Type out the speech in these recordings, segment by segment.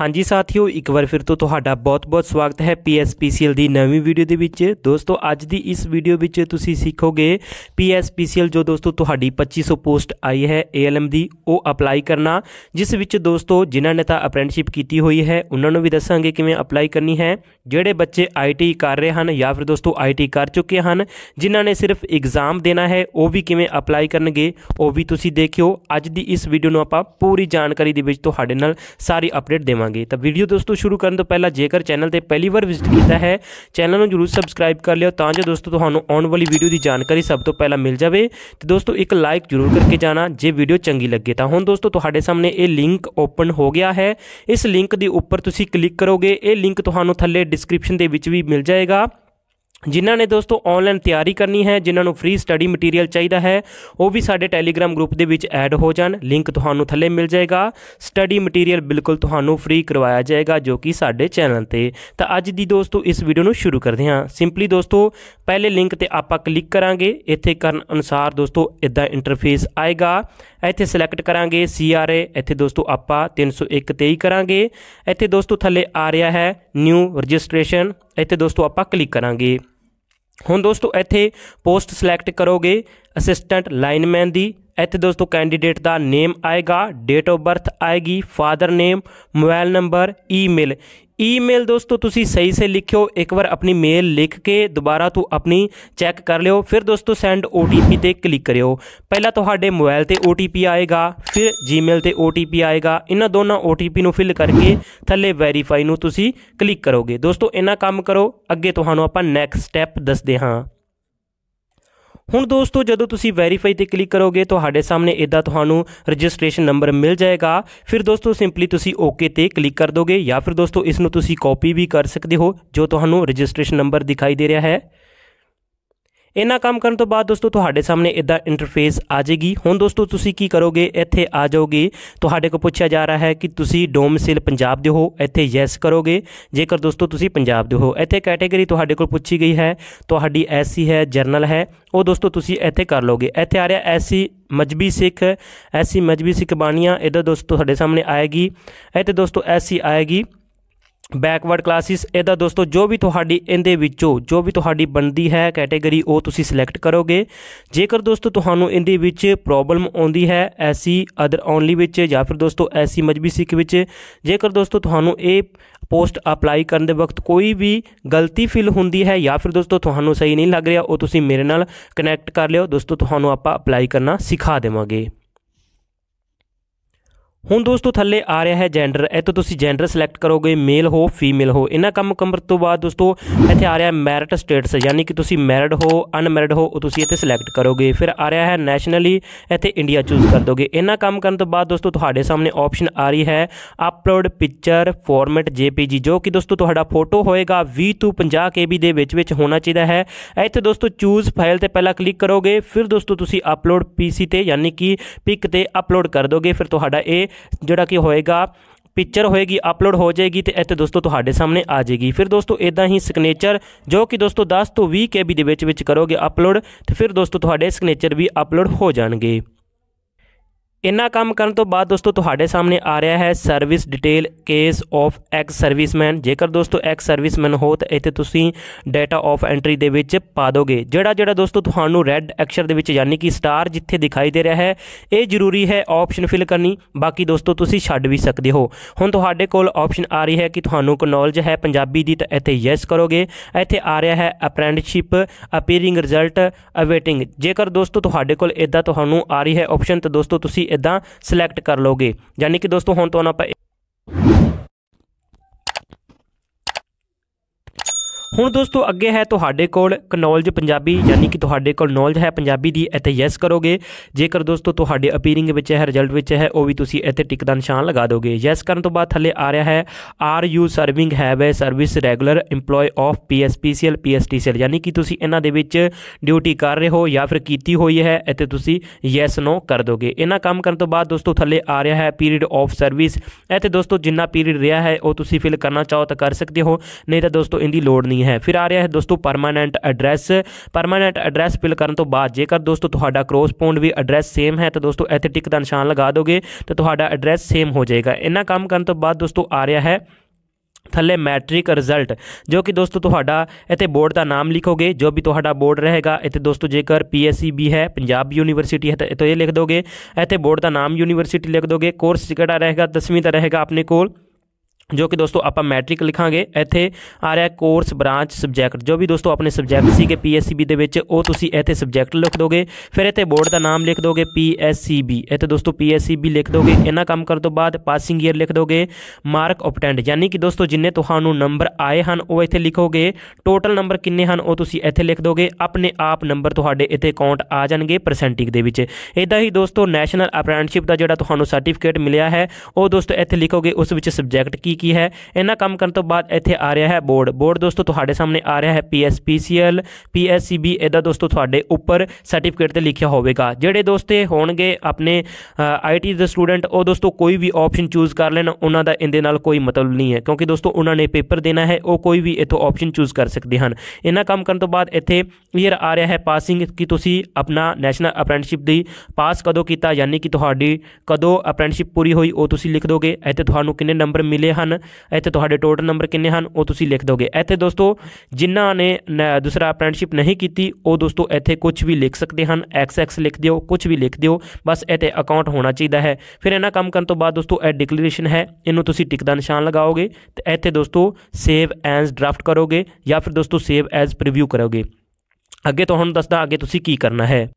ਹਾਂਜੀ ਸਾਥੀਓ ਇੱਕ ਵਾਰ ਫਿਰ ਤੋਂ ਤੁਹਾਡਾ ਬਹੁਤ-ਬਹੁਤ ਸਵਾਗਤ ਹੈ PSPCL ਦੀ ਨਵੀਂ ਵੀਡੀਓ ਦੇ ਵਿੱਚ ਦੋਸਤੋ ਅੱਜ ਦੀ ਇਸ ਵੀਡੀਓ ਵਿੱਚ ਤੁਸੀਂ ਸਿੱਖੋਗੇ PSPCL ਜੋ ਦੋਸਤੋ ਤੁਹਾਡੀ 2500 ਪੋਸਟ ਆਈ ਹੈ ALM ਦੀ ਉਹ ਅਪਲਾਈ ਕਰਨਾ ਜਿਸ ਵਿੱਚ ਦੋਸਤੋ ਜਿਨ੍ਹਾਂ ਨੇ ਤਾਂ ਅਪ੍ਰੈਂਟਿਸ਼ਿਪ ਕੀਤੀ ਹੋਈ ਹੈ ਉਹਨਾਂ ਨੂੰ ਵੀ ਦੱਸਾਂਗੇ ਕਿਵੇਂ ਅਪਲਾਈ ਕਰਨੀ ਹੈ ਜਿਹੜੇ ਬੱਚੇ ਆਈਟੀ ਕਰ ਰਹੇ ਹਨ ਜਾਂ ਫਿਰ ਦੋਸਤੋ ਆਈਟੀ ਕਰ ਚੁੱਕੇ ਹਨ ਜਿਨ੍ਹਾਂ ਨੇ ਸਿਰਫ ਐਗਜ਼ਾਮ ਦੇਣਾ ਹੈ ਉਹ ਵੀ ਕਿਵੇਂ ਅਪਲਾਈ ਕਰਨਗੇ ਉਹ ਵੀ ਤੁਸੀਂ ਦੇਖਿਓ ਅੱਜ ਦੀ ਇਸ ਵੀਡੀਓ ਨੂੰ ਆਪਾਂ ਪੂਰੀ ਜਾਣਕਾਰੀ ਦੇ ਵਿੱਚ ਤੁਹਾਡੇ ਨਾਲ ਸਾਰੀ ਅਪਡੇਟ ਦੇਵਾਂਗੇ ਹੋਵਾਂਗੇ ਤਾਂ ਵੀਡੀਓ ਦੋਸਤੋ ਸ਼ੁਰੂ ਕਰਨ ਤੋਂ ਪਹਿਲਾਂ ਜੇਕਰ ਚੈਨਲ ਤੇ ਪਹਿਲੀ ਵਾਰ ਵਿਜ਼ਿਟ ਕੀਤਾ ਹੈ ਚੈਨਲ ਨੂੰ ਜਰੂਰ ਸਬਸਕ੍ਰਾਈਬ ਕਰ ਲਿਓ ਤਾਂ ਜੋ ਦੋਸਤੋ ਤੁਹਾਨੂੰ ਆਉਣ ਵਾਲੀ ਵੀਡੀਓ ਦੀ ਜਾਣਕਾਰੀ ਸਭ ਤੋਂ ਪਹਿਲਾਂ ਮਿਲ ਜਾਵੇ ਤੇ ਦੋਸਤੋ ਇੱਕ ਲਾਈਕ ਜਰੂਰ ਕਰਕੇ ਜਾਣਾ ਜੇ ਵੀਡੀਓ ਚੰਗੀ ਲੱਗੇ ਤਾਂ ਹੁਣ ਦੋਸਤੋ ਤੁਹਾਡੇ ਸਾਹਮਣੇ ਇਹ ਲਿੰਕ ਓਪਨ ਹੋ ਗਿਆ ਹੈ ਇਸ ਲਿੰਕ ਦੇ ਉੱਪਰ ਤੁਸੀਂ ਕਲਿੱਕ ਕਰੋਗੇ ਇਹ ਲਿੰਕ ਤੁਹਾਨੂੰ ਥੱਲੇ ਡਿਸਕ੍ਰਿਪਸ਼ਨ ਦੇ ਵਿੱਚ ਵੀ ਮਿਲ ਜਾਏਗਾ ਜਿਨ੍ਹਾਂ ਨੇ ਦੋਸਤੋ ਆਨਲਾਈਨ ਤਿਆਰੀ ਕਰਨੀ ਹੈ ਜਿਨ੍ਹਾਂ ਨੂੰ ਫ੍ਰੀ ਸਟੱਡੀ ਮਟੀਰੀਅਲ ਚਾਹੀਦਾ ਹੈ ਉਹ ਵੀ ਸਾਡੇ ਟੈਲੀਗ੍ਰam ਗਰੁੱਪ ਦੇ ਵਿੱਚ ਐਡ ਹੋ ਜਾਣ ਲਿੰਕ ਤੁਹਾਨੂੰ ਥੱਲੇ ਮਿਲ ਜਾਏਗਾ ਸਟੱਡੀ ਮਟੀਰੀਅਲ ਬਿਲਕੁਲ ਤੁਹਾਨੂੰ ਫ੍ਰੀ ਕਰਵਾਇਆ ਜਾਏਗਾ ਜੋ ਕਿ ਸਾਡੇ ਚੈਨਲ ਤੇ ਤਾਂ ਅੱਜ ਦੀ ਦੋਸਤੋ ਇਸ ਵੀਡੀਓ ਨੂੰ ਸ਼ੁਰੂ ਕਰਦੇ ਹਾਂ ਸਿੰਪਲੀ ਦੋਸਤੋ ਪਹਿਲੇ ਲਿੰਕ ਤੇ ਆਪਾਂ ਕਲਿੱਕ ਕਰਾਂਗੇ ਇੱਥੇ ਕਰਨ ਅਨੁਸਾਰ ਦੋਸਤੋ ਇਦਾਂ ਇੰਟਰਫੇਸ ਆਏਗਾ ਇੱਥੇ ਸਿਲੈਕਟ ਕਰਾਂਗੇ ਸੀਆਰਏ ਇੱਥੇ ਦੋਸਤੋ ਆਪਾਂ 301 23 ਕਰਾਂਗੇ ਇੱਥੇ ਦੋਸਤੋ ਥੱਲੇ ਆ ਰਿਹਾ ਹੈ ਨਿਊ ਰਜਿਸਟ੍ਰੇਸ਼ਨ ਇੱਥੇ ਦੋਸਤੋ ਆਪਾਂ ਕਲਿੱਕ ਕਰਾਂਗੇ ਹੁਣ ਦੋਸਤੋ ਇੱਥੇ ਪੋਸਟ ਸਿਲੈਕਟ ਕਰੋਗੇ ਅਸਿਸਟੈਂਟ ਲਾਈਨਮੈਨ ਦੀ ਇੱਥੇ ਦੋਸਤੋ ਕੈਂਡੀਡੇਟ ਦਾ ਨੇਮ ਆਏਗਾ ਡੇਟ ਆਫ ਬਰਥ ਆਏਗੀ father name mobile number email email ਦੋਸਤੋ ਤੁਸੀਂ ਸਹੀ ਸੇ ਲਿਖਿਓ ਇੱਕ ਵਾਰ ਆਪਣੀ ਮੇਲ ਲਿਖ ਕੇ ਦੁਬਾਰਾ ਤੋਂ ਆਪਣੀ ਚੈੱਕ ਕਰ ਲਿਓ ਫਿਰ ਦੋਸਤੋ ਸੈਂਡ OTP ਤੇ ਕਲਿੱਕ ਕਰਿਓ ਪਹਿਲਾਂ ਤੁਹਾਡੇ ਮੋਬਾਈਲ ਤੇ OTP ਆਏਗਾ ਫਿਰ Gmail ਤੇ OTP ਆਏਗਾ ਇਹਨਾਂ ਦੋਨਾਂ OTP ਨੂੰ ਫਿਲ ਕਰਕੇ ਥੱਲੇ ਵੈਰੀਫਾਈ ਨੂੰ ਤੁਸੀਂ ਕਲਿੱਕ ਕਰੋਗੇ ਦੋਸਤੋ ਇਹਨਾਂ ਕੰਮ ਕਰੋ ਅੱਗੇ ਤੁਹਾਨੂੰ ਆਪਾਂ ਨੈਕਸਟ ਸਟੈਪ ਦੱਸਦੇ ਹਾਂ ਹੁਣ ਦੋਸਤੋ ਜਦੋਂ ਤੁਸੀਂ ਵੈਰੀਫਾਈ ਤੇ ਕਲਿੱਕ ਕਰੋਗੇ ਤੁਹਾਡੇ ਸਾਹਮਣੇ ਇਦਾਂ ਤੁਹਾਨੂੰ ਰਜਿਸਟ੍ਰੇਸ਼ਨ ਨੰਬਰ ਮਿਲ ਜਾਏਗਾ ਫਿਰ ਦੋਸਤੋ ਸਿੰਪਲੀ ਤੁਸੀਂ ਓਕੇ ਤੇ ਕਲਿੱਕ ਕਰ ਦੋਗੇ ਜਾਂ ਫਿਰ ਦੋਸਤੋ ਇਸ ਨੂੰ ਤੁਸੀਂ ਕਾਪੀ ਵੀ ਕਰ ਸਕਦੇ ਹੋ ਜੋ ਤੁਹਾਨੂੰ ਰਜਿਸਟ੍ਰੇਸ਼ਨ ਨੰਬਰ ਦਿਖਾਈ ਦੇ ਰਿਹਾ ਹੈ ਇਹਨਾਂ ਕੰਮ ਕਰਨ ਤੋਂ ਬਾਅਦ ਦੋਸਤੋ ਤੁਹਾਡੇ ਸਾਹਮਣੇ ਇਦਾਂ ਇੰਟਰਫੇਸ ਆ ਜਾਏਗੀ ਹੁਣ ਦੋਸਤੋ ਤੁਸੀਂ ਕੀ ਕਰੋਗੇ ਇੱਥੇ ਆ ਜਾਓਗੇ ਤੁਹਾਡੇ ਕੋਲ ਪੁੱਛਿਆ ਜਾ ਰਿਹਾ ਹੈ ਕਿ ਤੁਸੀਂ ਡੋਮਸਿਲ ਪੰਜਾਬ ਦੇ ਹੋ ਇੱਥੇ ਯੈਸ ਕਰੋਗੇ ਜੇਕਰ ਦੋਸਤੋ ਤੁਸੀਂ ਪੰਜਾਬ ਦੇ ਹੋ ਇੱਥੇ ਕੈਟਾਗਰੀ ਤੁਹਾਡੇ ਕੋਲ ਪੁੱਛੀ ਗਈ ਹੈ ਤੁਹਾਡੀ ਐਸਸੀ ਹੈ ਜਰਨਲ ਹੈ ਉਹ ਦੋਸਤੋ ਤੁਸੀਂ ਇੱਥੇ ਕਰ ਲੋਗੇ ਇੱਥੇ ਆ ਰਿਹਾ ਐਸਸੀ ਮਜਬੀ ਸਿੱਖ ਐਸਸੀ ਮਜਬੀ ਸਿੱਖ ਬਾਣੀਆਂ ਇਹਦਾ ਦੋਸਤੋ ਤੁਹਾਡੇ ਸਾਹਮਣੇ ਆਏਗੀ ਇੱਥੇ ਦੋਸਤੋ ਐਸਸੀ ਆਏਗੀ ਬੈਕਵਰਡ ਕਲਾਸਿਸ ਇਹਦਾ ਦੋਸਤੋ ਜੋ ਵੀ ਤੁਹਾਡੀ ਇਹਦੇ ਵਿੱਚੋਂ ਜੋ ਵੀ ਤੁਹਾਡੀ ਬਣਦੀ ਹੈ ਕੈਟਾਗਰੀ ਉਹ ਤੁਸੀਂ ਸਿਲੈਕਟ ਕਰੋਗੇ ਜੇਕਰ ਦੋਸਤੋ ਤੁਹਾਨੂੰ ਇਹਦੇ ਵਿੱਚ ਪ੍ਰੋਬਲਮ ਆਉਂਦੀ ਹੈ ਐਸੀ ਅਦਰ ਓਨਲੀ ਵਿੱਚ ਜਾਂ ਫਿਰ ਦੋਸਤੋ ਐਸੀ ਮਜਬੀ ਸਿੱਖ ਵਿੱਚ ਜੇਕਰ ਦੋਸਤੋ ਤੁਹਾਨੂੰ ਇਹ ਪੋਸਟ ਅਪਲਾਈ ਕਰਨ ਦੇ ਵਕਤ ਕੋਈ ਵੀ ਗਲਤੀ ਫਿਲ ਹੁੰਦੀ ਹੈ ਜਾਂ ਫਿਰ ਦੋਸਤੋ ਤੁਹਾਨੂੰ ਸਹੀ ਨਹੀਂ ਲੱਗ ਰਿਹਾ ਉਹ ਤੁਸੀਂ ਮੇਰੇ ਨਾਲ ਕਨੈਕਟ ਕਰ ਲਿਓ ਦੋਸਤੋ ਤੁਹਾਨੂੰ ਆਪਾਂ ਅਪਲਾਈ ਕਰਨਾ ਸਿਖਾ ਦੇਵਾਂਗੇ ਹੁਣ ਦੋਸਤੋ ਥੱਲੇ ਆ ਰਿਹਾ ਹੈ ਜੈਂਡਰ ਇਹ ਤੋਂ ਤੁਸੀਂ ਜੈਂਡਰ ਸਿਲੈਕਟ ਕਰੋਗੇ ਮੇਲ ਹੋ ਫੀਮੇਲ ਹੋ ਇਹਨਾਂ ਕੰਮ ਕੰਬਰ ਤੋਂ ਬਾਅਦ ਦੋਸਤੋ ਇੱਥੇ ਆ ਰਿਹਾ ਹੈ ਮੈਰਿਟ ਸਟੇਟਸ ਯਾਨੀ ਕਿ ਤੁਸੀਂ ਮੈਰਿਡ ਹੋ ਅਨਮੈਰਿਡ ਹੋ ਉਹ ਤੁਸੀਂ ਇੱਥੇ ਸਿਲੈਕਟ ਕਰੋਗੇ ਫਿਰ ਆ ਰਿਹਾ ਹੈ ਨੈਸ਼ਨਲੀ ਇੱਥੇ ਇੰਡੀਆ ਚੂਜ਼ ਕਰ ਦੋਗੇ ਇਹਨਾਂ ਕੰਮ ਕਰਨ ਤੋਂ ਬਾਅਦ ਦੋਸਤੋ ਤੁਹਾਡੇ ਸਾਹਮਣੇ ਆਪਸ਼ਨ ਆ ਰਹੀ ਹੈ ਅਪਲੋਡ ਪਿਕਚਰ ਫਾਰਮੈਟ ਜੀਪੀਜੀ ਜੋ ਕਿ ਦੋਸਤੋ ਤੁਹਾਡਾ ਫੋਟੋ ਹੋਏਗਾ 20 ਤੋਂ 50 KB ਦੇ ਵਿੱਚ ਵਿੱਚ ਹੋਣਾ ਚਾਹੀਦਾ ਹੈ ਇੱਥੇ ਦੋਸਤੋ ਚੂਜ਼ ਫਾਈਲ ਤੇ ਪਹਿਲਾਂ ਕਲਿੱਕ ਕਰੋਗੇ ਫਿਰ ਦੋਸਤੋ ਤੁਸੀਂ ਅਪਲੋਡ ਪੀਸੀ ਤੇ ਯਾਨੀ ਕਿ ਪਿਕ ਤੇ ਅਪਲੋਡ ਕਰ ਦੋਗੇ ਫਿਰ ਤੁਹਾਡਾ ਇਹ ਜਿਹੜਾ ਕਿ ਹੋਏਗਾ ਪਿਕਚਰ ਹੋਏਗੀ ਅਪਲੋਡ ਹੋ ਜਾਏਗੀ ਤੇ ਇੱਥੇ ਦੋਸਤੋ ਤੁਹਾਡੇ ਸਾਹਮਣੇ ਆ ਜਾਏਗੀ ਫਿਰ ਦੋਸਤੋ ਇਦਾਂ ਹੀ ਸਿਗਨੇਚਰ ਜੋ ਕਿ ਦੋਸਤੋ 10 ਤੋਂ 20 KB ਦੇ ਵਿੱਚ ਵਿੱਚ ਕਰੋਗੇ ਅਪਲੋਡ ਤੇ ਫਿਰ ਦੋਸਤੋ ਤੁਹਾਡੇ ਸਿਗਨੇਚਰ ਵੀ ਅਪਲੋਡ ਹੋ ਜਾਣਗੇ ਇੰਨਾ ਕੰਮ ਕਰਨ ਤੋਂ ਬਾਅਦ ਦੋਸਤੋ ਤੁਹਾਡੇ ਸਾਹਮਣੇ ਆ ਰਿਹਾ ਹੈ service detail case of ex serviceman ਜੇਕਰ ਦੋਸਤੋ ਐਕਸ ਸਰਵਿਸਮੈਨ ਹੋ ਤਾਂ ਇੱਥੇ ਤੁਸੀਂ ਡਾਟਾ ਆਫ ਐਂਟਰੀ ਦੇ ਵਿੱਚ ਪਾ ਦੋਗੇ ਜਿਹੜਾ ਜਿਹੜਾ ਦੋਸਤੋ ਤੁਹਾਨੂੰ ਰੈੱਡ ਅਕਸ਼ਰ ਦੇ ਵਿੱਚ ਯਾਨੀ ਕਿ ਸਟਾਰ ਜਿੱਥੇ ਦਿਖਾਈ ਦੇ ਰਿਹਾ ਹੈ ਇਹ ਜ਼ਰੂਰੀ ਹੈ ਆਪਸ਼ਨ ਫਿਲ ਕਰਨੀ ਬਾਕੀ ਦੋਸਤੋ ਤੁਸੀਂ ਛੱਡ ਵੀ ਸਕਦੇ ਹੋ ਹੁਣ ਤੁਹਾਡੇ ਕੋਲ ਆਪਸ਼ਨ ਆ ਰਹੀ ਹੈ ਕਿ ਤੁਹਾਨੂੰ ਕੋ ਨੌਲੇਜ ਹੈ ਪੰਜਾਬੀ ਦੀ ਤਾਂ ਇੱਥੇ ਯੈਸ ਕਰੋਗੇ ਇੱਥੇ ਆ ਰਿਹਾ ਹੈ ਅਪ੍ਰੈਂਟਿਸਸ਼ਿਪ ਅਪੀਅਰਿੰਗ ਰਿਜ਼ਲਟ ਅਵੇਟਿੰਗ ਜੇਕਰ ਦੋਸਤੋ ਤੁਹਾਡੇ ਕੋਲ ਇਦਾਂ ਤੁਹਾਨੂੰ ਆ ਰਹੀ ਹੈ ਆਪਸ਼ਨ ਤਾਂ ਦੋਸਤੋ ਤੁਸੀਂ ਇਦਾਂ ਸਿਲੈਕਟ ਕਰ ਲੋਗੇ ਯਾਨੀ ਕਿ ਦੋਸਤੋ ਹੁਣ ਤੋਂ ਆਪਾਂ ਹੁਣ ਦੋਸਤੋ ਅੱਗੇ ਹੈ ਤੁਹਾਡੇ ਕੋਲ ਕਨੋਲਜ ਪੰਜਾਬੀ ਯਾਨੀ ਕਿ ਤੁਹਾਡੇ ਕੋਲ ਨੋਲਜ ਹੈ ਪੰਜਾਬੀ ਦੀ ਇੱਥੇ ਯੈਸ ਕਰੋਗੇ ਜੇਕਰ ਦੋਸਤੋ ਤੁਹਾਡੇ ਅਪੀਅਰਿੰਗ ਵਿੱਚ ਹੈ ਰਿਜ਼ਲਟ ਵਿੱਚ ਹੈ ਉਹ ਵੀ ਤੁਸੀਂ ਇੱਥੇ ਟਿਕ ਦਾ ਨਿਸ਼ਾਨ ਲਗਾ ਦੋਗੇ ਯੈਸ ਕਰਨ ਤੋਂ ਬਾਅਦ ਥੱਲੇ ਆ ਰਿਹਾ ਹੈ are you serving have a service regular EMPLOYE of PSPCL PSTCL ਯਾਨੀ ਕਿ ਤੁਸੀਂ ਇਹਨਾਂ ਦੇ ਵਿੱਚ ਡਿਊਟੀ ਕਰ ਰਹੇ ਹੋ ਜਾਂ ਫਿਰ ਕੀਤੀ ਹੋਈ ਹੈ ਇੱਥੇ ਤੁਸੀਂ ਯੈਸ ਨੋ ਕਰ ਦੋਗੇ ਇਹਨਾਂ ਕੰਮ ਕਰਨ ਤੋਂ ਬਾਅਦ ਦੋਸਤੋ ਥੱਲੇ ਆ ਰਿਹਾ ਹੈ ਪੀਰੀਅਡ ਆਫ ਸਰਵਿਸ ਇੱਥੇ ਦੋਸਤੋ ਜਿੰਨਾ ਪੀਰੀਅਡ ਰਿਹਾ ਹੈ ਉਹ ਤੁਸੀਂ ਫਿਲ ਕਰਨਾ ਚਾਹੋ ਤਾਂ ਕਰ ਸਕਦੇ ਹੋ ਨਹੀਂ ਤਾਂ ਦੋਸਤੋ ਇਹਦੀ ਲੋੜ ਨਹੀਂ ਕਰਨੀ ਹੈ ਫਿਰ ਆ ਰਿਹਾ ਹੈ ਦੋਸਤੋ permanent address permanent address fill ਕਰਨ ਤੋਂ ਬਾਅਦ ਜੇਕਰ ਦੋਸਤੋ ਤੁਹਾਡਾ ਪੌਂਡ ਵੀ ਐਡਰੈਸ ਸੇਮ ਹੈ ਤਾਂ ਦੋਸਤੋ ਇੱਥੇ ਟਿਕ ਦਾ ਨਿਸ਼ਾਨ ਲਗਾ ਦੋਗੇ ਤਾਂ ਤੁਹਾਡਾ ਐਡਰੈਸ ਸੇਮ ਹੋ ਜਾਏਗਾ ਇਹਨਾਂ ਕੰਮ ਕਰਨ ਤੋਂ ਬਾਅਦ ਦੋਸਤੋ ਆ ਰਿਹਾ ਹੈ ਥੱਲੇ ਮੈਟ੍ਰਿਕ ਰਿਜ਼ਲਟ ਜੋ ਕਿ ਦੋਸਤੋ ਤੁਹਾਡਾ ਇੱਥੇ ਬੋਰਡ ਦਾ ਨਾਮ ਲਿਖੋਗੇ ਜੋ ਵੀ ਤੁਹਾਡਾ ਬੋਰਡ ਰਹੇਗਾ ਇੱਥੇ ਦੋਸਤੋ ਜੇਕਰ ਪੀਐਸਸੀ ਵੀ ਹੈ ਪੰਜਾਬ ਯੂਨੀਵਰਸਿਟੀ ਹੈ ਤਾਂ ਇਹ ਲਿਖ ਦੋਗੇ ਇੱਥੇ ਬੋਰਡ ਦਾ ਨਾਮ ਯੂਨੀਵਰਸਿਟੀ ਲਿਖ ਦੋਗੇ ਕੋਰਸ ਜਿਹੜਾ ਰਹੇਗਾ 10ਵੀਂ ਦਾ ਰਹੇਗਾ ਆਪਣੇ ਕੋਲ ਜੋ ਕਿ ਦੋਸਤੋ ਆਪਾਂ ਮੈਟ੍ਰਿਕ ਲਿਖਾਂਗੇ ਇੱਥੇ ਆ ਰਿਹਾ ਕੋਰਸ ਬ੍ਰਾਂਚ ਸਬਜੈਕਟ ਜੋ ਵੀ ਦੋਸਤੋ ਆਪਣੇ ਸਬਜੈਕਟ ਸੀਗੇ ਪੀਐਸਸੀਬੀ ਦੇ ਵਿੱਚ ਉਹ ਤੁਸੀਂ ਇੱਥੇ ਸਬਜੈਕਟ ਲਿਖ ਦੋਗੇ ਫਿਰ ਇੱਥੇ ਬੋਰਡ ਦਾ ਨਾਮ ਲਿਖ ਦੋਗੇ ਪੀਐਸਸੀਬੀ ਇੱਥੇ ਦੋਸਤੋ ਪੀਐਸਸੀਬੀ ਲਿਖ ਦੋਗੇ ਇਹਨਾਂ ਕੰਮ ਕਰਨ ਤੋਂ ਬਾਅਦ ਪਾਸਿੰਗ ਈਅਰ ਲਿਖ ਦੋਗੇ ਮਾਰਕ ਆਪਟੈਂਡ ਯਾਨੀ ਕਿ ਦੋਸਤੋ ਜਿੰਨੇ ਤੁਹਾਨੂੰ ਨੰਬਰ ਆਏ ਹਨ ਉਹ ਇੱਥੇ ਲਿਖੋਗੇ ਟੋਟਲ ਨੰਬਰ ਕਿੰਨੇ ਹਨ ਉਹ ਤੁਸੀਂ ਇੱਥੇ ਲਿਖ ਦੋਗੇ ਆਪਣੇ ਆਪ ਨੰਬਰ ਤੁਹਾਡੇ ਇੱਥੇ ਕਾਊਂਟ ਆ ਜਾਣਗੇ ਪਰਸੈਂਟੇਜ ਦੇ ਵਿੱਚ ਇਦਾਂ ਹੀ ਦੋਸਤੋ ਨੈਸ਼ਨਲ ਅਪ੍ਰੈਂਟਿਸਸ਼ਿਪ ਦਾ ਜਿਹੜਾ ਤੁਹਾਨੂੰ ਸਰਟੀਫਿਕੇਟ ਮਿਲਿਆ ਹੈ ਉਹ ਦੋਸਤੋ ਇੱਥੇ ਲਿਖੋਗੇ ਉਸ ਵਿੱਚ ਸਬਜੈਕਟ ਕੀ ਕੀ ਹੈ ਇਹਨਾਂ ਕੰਮ ਕਰਨ ਤੋਂ ਬਾਅਦ ਇੱਥੇ ਆ ਰਿਹਾ ਹੈ ਬੋਰਡ ਬੋਰਡ ਦੋਸਤੋ ਤੁਹਾਡੇ ਸਾਹਮਣੇ ਆ ਰਿਹਾ ਹੈ ਪੀਐਸਪੀਸੀਐਲ ਪੀਐਸਸੀਬੀ ਇਹਦਾ ਦੋਸਤੋ ਤੁਹਾਡੇ ਉੱਪਰ ਸਰਟੀਫਿਕੇਟ ਤੇ ਲਿਖਿਆ ਹੋਵੇਗਾ ਜਿਹੜੇ ਦੋਸਤੇ ਹੋਣਗੇ ਆਪਣੇ ਆਈਟੀ ਦੇ ਸਟੂਡੈਂਟ ਉਹ ਦੋਸਤੋ ਕੋਈ ਵੀ ਆਪਸ਼ਨ ਚੂਜ਼ ਕਰ ਲੈਣ ਉਹਨਾਂ ਦਾ ਇਹਦੇ ਨਾਲ ਕੋਈ ਮਤਲਬ ਨਹੀਂ ਹੈ ਕਿਉਂਕਿ ਦੋਸਤੋ ਉਹਨਾਂ ਨੇ ਪੇਪਰ ਦੇਣਾ ਹੈ ਉਹ ਕੋਈ ਵੀ ਇਥੋਂ ਆਪਸ਼ਨ ਚੂਜ਼ ਕਰ ਸਕਦੇ ਹਨ ਇਹਨਾਂ ਕੰਮ ਕਰਨ ਤੋਂ ਬਾਅਦ ਇੱਥੇ ਇਹ ਆ ਰਿਹਾ ਹੈ ਪਾਸਿੰਗ ਕਿ ਤੁਸੀਂ ਆਪਣਾ ਨੈਸ਼ਨਲ ਅਪ੍ਰੈਂਟਿਸਿਪ ਦੀ ਪਾਸ ਕਦੋਂ ਕੀਤਾ ਯਾਨੀ ਕਿ ਤੁਹਾਡੀ ਕਦੋਂ ਅਪ੍ਰੈਂਟਿਸਿਪ ਪੂਰੀ ਹੋਈ ਉਹ ਤੁਸੀਂ ਲਿਖ ਦੋਗੇ ਇੱਥੇ ਤੁਹਾਨੂੰ ਕਿੰਨੇ ਨੰਬਰ ਮਿਲੇ ਹਨ ਹਨ ਇੱਥੇ ਤੁਹਾਡੇ ਟੋਟਲ ਨੰਬਰ ਕਿੰਨੇ ਹਨ ਉਹ ਤੁਸੀਂ ਲਿਖ ਦੋਗੇ ਇੱਥੇ ਦੋਸਤੋ ਜਿਨ੍ਹਾਂ ਨੇ ਦੂਸਰਾ ਅਪ੍ਰੈਂਟਿਸ਼ਿਪ ਨਹੀਂ ਕੀਤੀ ਉਹ ਦੋਸਤੋ ਇੱਥੇ ਕੁਝ ਵੀ ਲਿਖ ਸਕਦੇ ਹਨ ਐਕਸ ਐਕਸ ਲਿਖ ਦਿਓ ਕੁਝ ਵੀ ਲਿਖ ਦਿਓ ਬਸ ਇੱਥੇ ਅਕਾਊਂਟ ਹੋਣਾ ਚਾਹੀਦਾ ਹੈ ਫਿਰ ਇਹਨਾਂ ਕੰਮ ਕਰਨ ਤੋਂ ਬਾਅਦ ਦੋਸਤੋ ਇਹ ਡਿਕਲੇਰੇਸ਼ਨ ਹੈ ਇਹਨੂੰ ਤੁਸੀਂ ਟਿਕ ਦਾ ਨਿਸ਼ਾਨ ਲਗਾਓਗੇ ਤੇ ਇੱਥੇ ਦੋਸਤੋ ਸੇਵ ਐਜ਼ ਡਰਾਫਟ ਕਰੋਗੇ ਜਾਂ ਫਿਰ ਦੋਸਤੋ ਸੇਵ ਐਜ਼ ਪ੍ਰੀਵਿਊ ਕਰੋਗੇ ਅੱਗੇ ਤੁਹਾਨੂੰ ਦੱਸਦਾ ਅੱਗੇ ਤੁਸੀਂ ਕੀ ਕਰਨਾ ਹੈ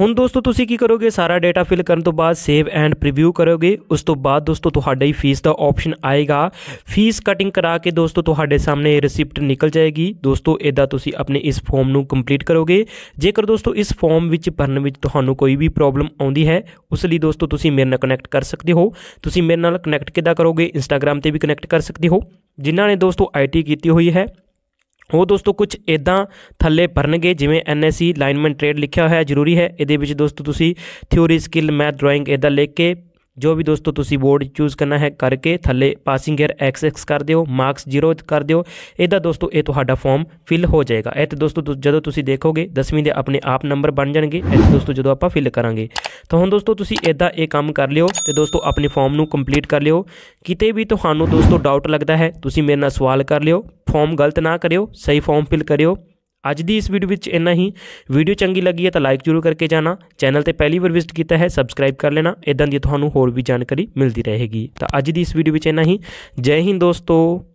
ਹੁਣ ਦੋਸਤੋ ਤੁਸੀਂ ਕੀ ਕਰੋਗੇ ਸਾਰਾ ਡਾਟਾ ਫਿਲ ਕਰਨ ਤੋਂ ਬਾਅਦ ਸੇਵ ਐਂਡ ਪ੍ਰੀਵਿਊ ਕਰੋਗੇ ਉਸ ਤੋਂ ਬਾਅਦ ਦੋਸਤੋ ਤੁਹਾਡਾ ਹੀ ਫੀਸ ਦਾ ਆਪਸ਼ਨ ਆਏਗਾ ਫੀਸ ਕਟਿੰਗ ਕਰਾ ਕੇ ਦੋਸਤੋ ਤੁਹਾਡੇ ਸਾਹਮਣੇ ਰਸੀਪਟ ਨਿਕਲ ਜਾਏਗੀ ਦੋਸਤੋ ਇਦਾਂ ਤੁਸੀਂ ਆਪਣੇ ਇਸ ਫਾਰਮ ਨੂੰ ਕੰਪਲੀਟ ਕਰੋਗੇ ਜੇਕਰ ਦੋਸਤੋ ਇਸ ਫਾਰਮ ਵਿੱਚ ਭਰਨ ਵਿੱਚ ਤੁਹਾਨੂੰ ਕੋਈ ਵੀ ਪ੍ਰੋਬਲਮ ਆਉਂਦੀ ਹੈ ਉਸ ਲਈ ਦੋਸਤੋ ਤੁਸੀਂ ਮੇਰੇ ਨਾਲ ਕਨੈਕਟ ਕਰ ਸਕਦੇ ਹੋ ਤੁਸੀਂ ਮੇਰੇ ਨਾਲ ਕਨੈਕਟ ਕਿੱਦਾਂ ਕਰੋਗੇ ਇੰਸਟਾਗ੍ਰam ਤੇ ਵੀ ਕਨੈਕਟ ਕਰ ਸਕਦੇ ਹੋ ਜਿਨ੍ਹਾਂ ਨੇ ਦੋਸਤੋ ਆਈਟੀ ਕੀਤੀ ਹੋਈ ਹੈ ਉਹ ਦੋਸਤੋ ਕੁਝ ਇਦਾਂ ਥੱਲੇ ਭਰਨਗੇ ਜਿਵੇਂ ਐਨਐਸਸੀ ਲਾਈਨਮੈਂਟ ਟ੍ਰੇਡ ਲਿਖਿਆ ਹੋਇਆ ਜ਼ਰੂਰੀ ਹੈ ਇਹਦੇ ਵਿੱਚ ਦੋਸਤੋ ਤੁਸੀਂ ਥਿਉਰੀ ਸਕਿੱਲ ਮੈਥ ਡਰਾਇੰਗ ਇਦਾਂ ਲਿਖ ਕੇ ਜੋ ਵੀ ਦੋਸਤੋ ਤੁਸੀਂ ਬੋਰਡ ਚੂਜ਼ ਕਰਨਾ ਹੈ ਕਰਕੇ ਥੱਲੇ ਪਾਸਿੰਗ ਏਅਰ XX ਕਰ ਦਿਓ ਮਾਰਕਸ 0 ਕਰ ਦਿਓ ਇਹਦਾ ਦੋਸਤੋ ਇਹ ਤੁਹਾਡਾ ਫਾਰਮ ਫਿਲ ਹੋ ਜਾਏਗਾ ਇਹ ਤੇ ਦੋਸਤੋ ਜਦੋਂ ਤੁਸੀਂ ਦੇਖੋਗੇ 10ਵੀਂ ਦੇ ਆਪਣੇ ਆਪ ਨੰਬਰ ਬਣ ਜਾਣਗੇ ਇਹ ਦੋਸਤੋ ਜਦੋਂ ਆਪਾਂ ਫਿਲ ਕਰਾਂਗੇ ਤਾਂ ਹੁਣ ਦੋਸਤੋ ਤੁਸੀਂ ਇਦਾਂ ਇਹ ਕੰਮ ਕਰ ਲਿਓ ਤੇ ਦੋਸਤੋ ਆਪਣੇ ਫਾਰਮ ਨੂੰ ਕੰਪਲੀਟ ਕਰ ਲਿਓ ਕਿਤੇ ਵੀ ਤੁਹਾਨੂੰ ਦੋਸਤੋ ਡਾਊਟ ਲੱਗਦਾ ਹੈ ਤੁਸੀਂ ਮੇਰੇ ਨਾਲ ਸਵਾਲ ਕਰ ਲਿਓ ਫਾਰਮ ਗਲਤ ਨਾ ਕਰਿਓ ਸਹੀ ਫਾਰਮ ਫਿਲ ਕਰਿਓ ਅੱਜ ਦੀ ਇਸ ਵੀਡੀਓ ਵਿੱਚ ਇੰਨਾ ਹੀ ਵੀਡੀਓ ਚੰਗੀ ਲੱਗੀ ਹੈ ਤਾਂ ਲਾਈਕ ਜ਼ਰੂਰ ਕਰਕੇ ਜਾਣਾ ਚੈਨਲ ਤੇ ਪਹਿਲੀ ਵਾਰ ਵਿਜ਼ਿਟ ਕੀਤਾ ਹੈ ਸਬਸਕ੍ਰਾਈਬ ਕਰ ਲੈਣਾ ਇਦਾਂ ਦੀ ਤੁਹਾਨੂੰ ਹੋਰ ਵੀ ਜਾਣਕਾਰੀ ਮਿਲਦੀ ਰਹੇਗੀ ਤਾਂ ਅੱਜ ਦੀ ਇਸ ਵੀਡੀਓ ਵਿੱਚ ਇੰਨਾ ਹੀ ਜੈ ਹਿੰਦ ਦੋਸਤੋ